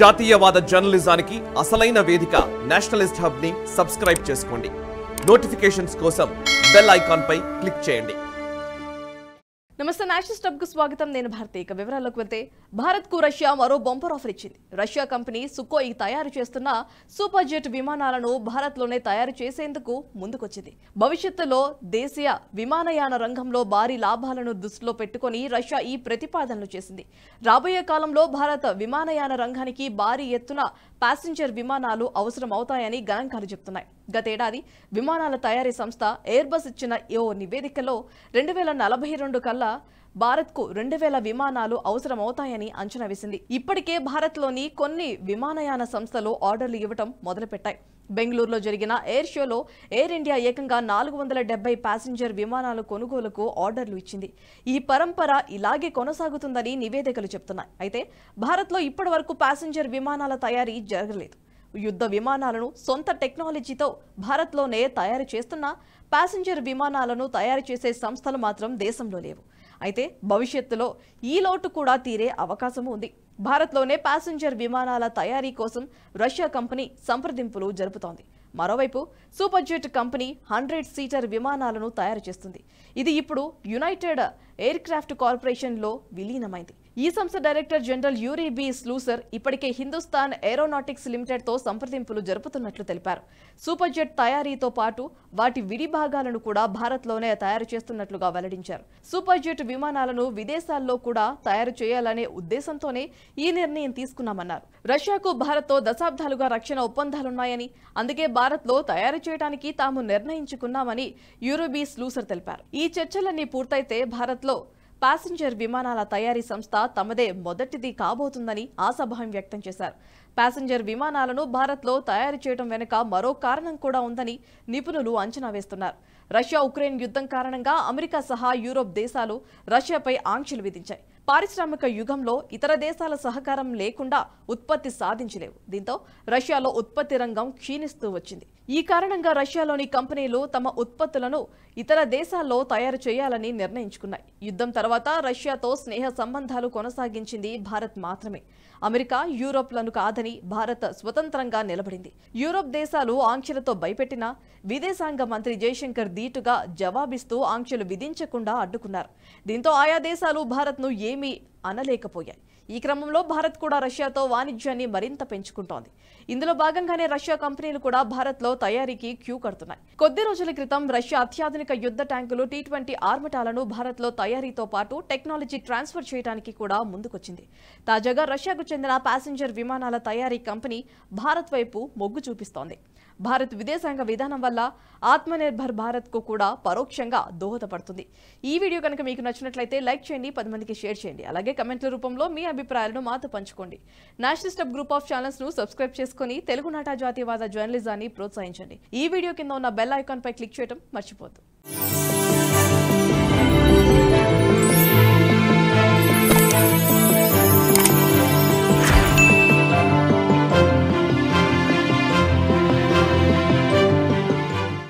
జాతీయవాద జర్నలిజానికి అసలైన వేదిక నేషనలిస్ట్ హబ్ని సబ్స్క్రైబ్ చేసుకోండి నోటిఫికేషన్స్ కోసం బెల్ ఐకాన్పై క్లిక్ చేయండి నమస్తే నేషనల్ స్టబ్ కు స్వాగతం నేను భారతి ఇక వివరాల్లోకి వెళ్తే భారత్ కు రష్యా మరో బొంపర్ ఆఫర్ ఇచ్చింది రష్యా కంపెనీ సుకో ఈ తయారు చేస్తున్న సూపర్ జెట్ విమానాలను భారత్లోనే తయారు చేసేందుకు ముందుకొచ్చింది భవిష్యత్తులో దేశీయ విమానయాన రంగంలో భారీ లాభాలను దృష్టిలో పెట్టుకుని రష్యా ఈ ప్రతిపాదనలు చేసింది రాబోయే కాలంలో భారత విమానయాన రంగానికి భారీ ఎత్తున ప్యాసింజర్ విమానాలు అవసరమవుతాయని గణాంకాలు చెబుతున్నాయి గతేడాది విమానాల తయారీ సంస్థ ఎయిర్బస్ ఇచ్చిన ఓ నివేదికలో రెండు వేల నలభై రెండు కల్లా భారత్కు రెండు వేల విమానాలు అవసరమవుతాయని అంచనా వేసింది ఇప్పటికే భారత్లోని కొన్ని విమానయాన సంస్థలు ఆర్డర్లు ఇవ్వటం మొదలుపెట్టాయి బెంగళూరులో జరిగిన ఎయిర్ షోలో ఎయిర్ ఇండియా ఏకంగా నాలుగు వందల డెబ్బై ప్యాసింజర్ విమానాల కొనుగోలుకు ఆర్డర్లు ఇచ్చింది ఈ పరంపర ఇలాగే కొనసాగుతుందని నివేదికలు చెప్తున్నాయి అయితే భారత్లో ఇప్పటి వరకు ప్యాసింజర్ విమానాల తయారీ జరగలేదు యుద్ధ విమానాలను సొంత టెక్నాలజీతో భారత్లోనే తయారు చేస్తున్న ప్యాసింజర్ విమానాలను తయారు చేసే సంస్థలు మాత్రం దేశంలో లేవు అయితే భవిష్యత్తులో ఈ లోటు కూడా తీరే అవకాశం ఉంది భారత్లోనే ప్యాసింజర్ విమానాల తయారీ కోసం రష్యా కంపెనీ సంప్రదింపులు జరుపుతోంది మరోవైపు Superjet company hundred seater విమానాలను తయారు చేస్తుంది ఇది ఇప్పుడు యునైటెడ్ ఎయిర్ క్రాఫ్ట్ కార్పొరేషన్ లో విలీనమైంది ఈ సంస్థ director general Yuri B Slyusar ఇప్పటికే హిందుస్థాన్ ఏరోనాటిక్స్ లిమిటెడ్ తో సంప్రదింపులు జరుపుతున్నట్లు తెలిపారు సూపర్ జెట్ తయారీతో పాటు వాటి విడి భాగాలను కూడా భారత్ లోనే తయారు చేస్తున్నట్లుగా వెల్లడించారు సూపర్ జెట్ విమానాలను విదేశాల్లో కూడా తయారు చేయాలనే ఉద్దేశంతోనే ఈ నిర్ణయం తీసుకున్నామన్నారు రష్యాకు భారత్తో దశాబ్దాలుగా రక్షణ ఒప్పందాలున్నాయని అందుకే భారత్ లో తయారు చేయడానికి తాము నిర్ణయించుకున్నామని యూరోబీ స్లూసర్ తెలిపారు ఈ చర్చలన్నీ పూర్తయితే భారత్ భారత్లో ప్యాసింజర్ విమానాల తయారీ సంస్థ తమదే మొదటిది కాబోతుందని ఆశాభావం వ్యక్తం చేశారు ప్యాసింజర్ విమానాలను భారత్లో తయారు చేయడం వెనుక మరో కారణం కూడా ఉందని నిపుణులు అంచనా వేస్తున్నారు రష్యా ఉక్రెయిన్ యుద్ధం కారణంగా అమెరికా సహా యూరోప్ దేశాలు రష్యాపై ఆంక్షలు విధించాయి పారిశ్రామిక యుగంలో ఇతర దేశాల సహకారం లేకుండా ఉత్పత్తి సాధించలేవు దీంతో రష్యాలో ఉత్పత్తి రంగం క్షీణిస్తూ వచ్చింది ఈ కారణంగా రష్యాలోని కంపెనీలు తమ ఉత్పత్తులను ఇతర దేశాల్లో తయారు చేయాలని నిర్ణయించుకున్నాయి యుద్ధం తర్వాత రష్యాతో స్నేహ సంబంధాలు కొనసాగించింది భారత్ మాత్రమే అమెరికా యూరోప్లను కాదని భారత్ స్వతంత్రంగా నిలబడింది యూరోప్ దేశాలు ఆంక్షలతో భయపెట్టినా విదేశాంగ మంత్రి జయశంకర్ దీటుగా జవాబిస్తూ ఆంక్షలు విధించకుండా అడ్డుకున్నారు దీంతో ఆయా దేశాలు భారత్ను ఏ ఏమీ అనలేకపోయాయి ఈ క్రమంలో భారత్ కూడా రష్యాతో వాణిజ్యాన్ని మరింత పెంచుకుంటోంది ఇందులో భాగంగానే రష్యా కంపెనీలు కూడా భారత్లో తయారీకి క్యూ కడుతున్నాయి కొద్ది రోజుల క్రితం రష్యా అత్యాధునిక యుద్ధ ట్యాంకులు టీ ట్వంటీ ఆర్మటాలను భారత్లో తయారీతో పాటు టెక్నాలజీ ట్రాన్స్ఫర్ చేయడానికి కూడా ముందుకొచ్చింది తాజాగా రష్యాకు చెందిన ప్యాసింజర్ విమానాల తయారీ కంపెనీ భారత్ వైపు మొగ్గు చూపిస్తోంది భారత్ విదేశాంగ విధానం వల్ల ఆత్మనిర్భర్ భారత్కు కూడా పరోక్షంగా దోహదపడుతుంది ఈ వీడియో కనుక మీకు నచ్చినట్లయితే లైక్ చేయండి పది మందికి షేర్ చేయండి అలాగే కమెంట్ల రూపంలో మీ అభిప్రాయాలను మాతో పంచుకోండి నేషనల్ స్టెప్ గ్రూప్ ఆఫ్ ను సబ్స్క్రైబ్ చేసుకుని నాటా జాతీయవాద జర్నలిజాన్ని ప్రోత్సహించండి ఈ వీడియో కింద ఉన్న బెల్ ఐకాన్ పై క్లిక్ చేయడం మర్చిపోద్దు